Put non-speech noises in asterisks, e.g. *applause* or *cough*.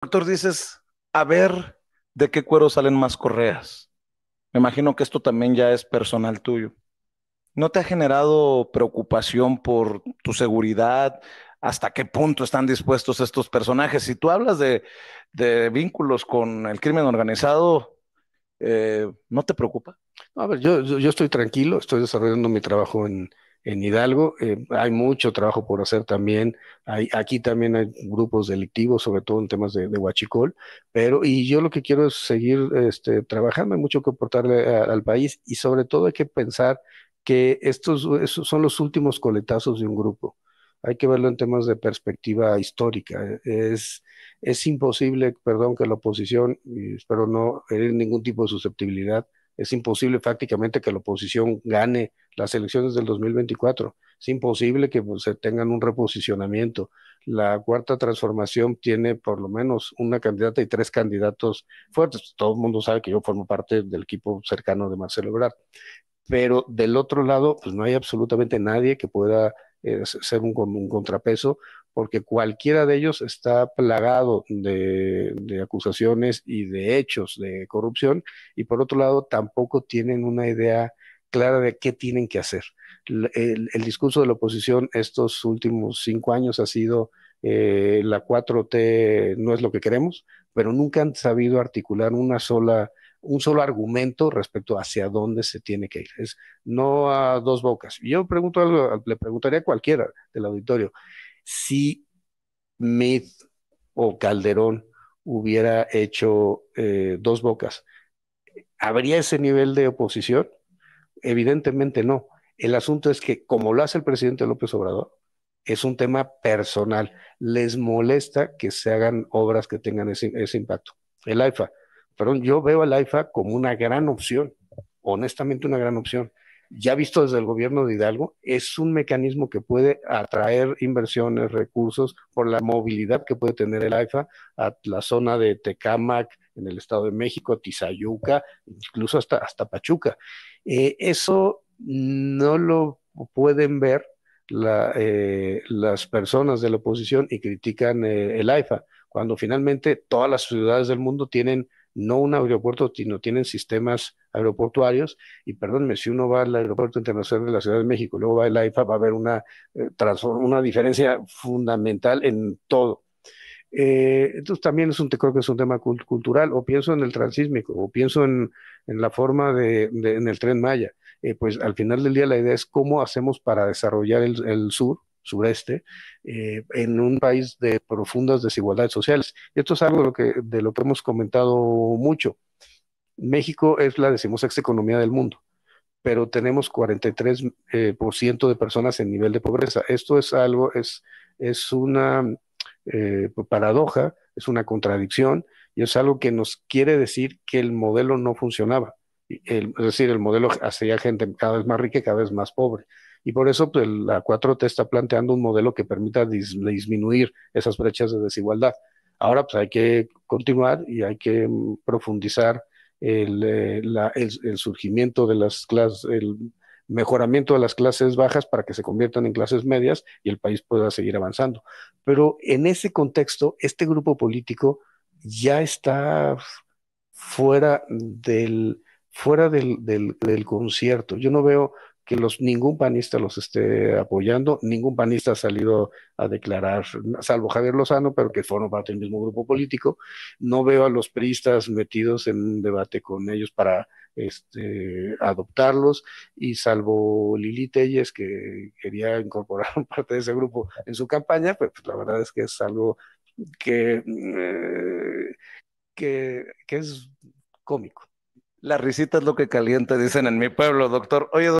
doctor dices, a ver de qué cuero salen más correas. Me imagino que esto también ya es personal tuyo. ¿No te ha generado preocupación por tu seguridad? ¿Hasta qué punto están dispuestos estos personajes? Si tú hablas de, vínculos con el crimen organizado, eh, ¿no te preocupa? A ver, yo, yo estoy tranquilo, estoy desarrollando mi trabajo en, en Hidalgo. Eh, hay mucho trabajo por hacer también. aquí también hay grupos delictivos, sobre todo en temas de, huachicol. Pero, y yo lo que quiero es seguir este, trabajando, hay mucho que aportarle al país y sobre todo hay que pensar que estos, son los últimos coletazos de un grupo. Hay que verlo en temas de perspectiva histórica. Es, es imposible, perdón, que la oposición, espero no herir ningún tipo de susceptibilidad, es imposible prácticamente que la oposición gane las elecciones del 2024. Es imposible que pues, se tengan un reposicionamiento. La cuarta transformación tiene por lo menos una candidata y tres candidatos fuertes. Todo el mundo sabe que yo formo parte del equipo cercano de Marcelo Ebrard. Pero del otro lado, pues no hay absolutamente nadie que pueda eh, ser un, contrapeso porque cualquiera de ellos está plagado de, acusaciones y de hechos de corrupción, y por otro lado tampoco tienen una idea clara de qué tienen que hacer. El, discurso de la oposición estos últimos cinco años ha sido eh, la 4T no es lo que queremos, pero nunca han sabido articular una sola un solo argumento respecto hacia dónde se tiene que ir. Es no a dos bocas. Yo pregunto le preguntaría a cualquiera del auditorio si Meade o Calderón hubiera hecho eh, dos bocas, ¿habría ese nivel de oposición? Evidentemente no. El asunto es que, como lo hace el presidente López Obrador, es un tema personal. Les molesta que se hagan obras que tengan ese, impacto. El AIFA, pero yo veo al AIFA como una gran opción, honestamente una gran opción. Ya visto desde el gobierno de Hidalgo, es un mecanismo que puede atraer inversiones, recursos, por la movilidad que puede tener el AIFA a la zona de Tecámac, en el Estado de México, Tizayuca, incluso hasta, hasta Pachuca. Eh, eso no lo pueden ver la, eh, las personas de la oposición y critican eh, el AIFA, cuando finalmente todas las ciudades del mundo tienen no un aeropuerto, sino tienen sistemas aeroportuarios. Y perdónme, si uno va al Aeropuerto Internacional de la Ciudad de México, luego va al AIFA, va a haber una, una diferencia fundamental en todo. Eh, entonces también es un, creo que es un tema cultural, o pienso en el transísmico, o pienso en, la forma de, en el tren Maya. Eh, pues al final del día la idea es cómo hacemos para desarrollar el, sur, sureste, eh, en un país de profundas desigualdades sociales. y Esto es algo de lo que, de lo hemos comentado mucho. México es la decimosexta economía del mundo pero tenemos 43% de personas en nivel de pobreza. Esto es algo, es, es una eh, pues, paradoja, es una contradicción y es algo que nos quiere decir que el modelo no funcionaba. es decir, el modelo hacía gente cada vez más rica y cada vez más pobre. Y por eso pues, la 4T está planteando un modelo que permita disminuir esas brechas de desigualdad. Ahora pues hay que continuar y hay que mm, profundizar eh, el, surgimiento de las clases, mejoramiento de las clases bajas para que se conviertan en clases medias y el país pueda seguir avanzando. Pero en ese contexto, este grupo político ya está fuera del, fuera del, concierto. Yo no veo que los, ningún panista los esté apoyando, ningún panista ha salido a declarar, salvo Javier Lozano, pero que forma parte del mismo grupo político. No veo a los peristas metidos en un debate con ellos para este, adoptarlos y salvo Lili Telles que quería incorporar *laughs* parte de ese grupo en su campaña, pues, pues la verdad es que es algo eh, que, que, es cómico. La risita es lo que calienta, dicen en mi pueblo, doctor. Oye,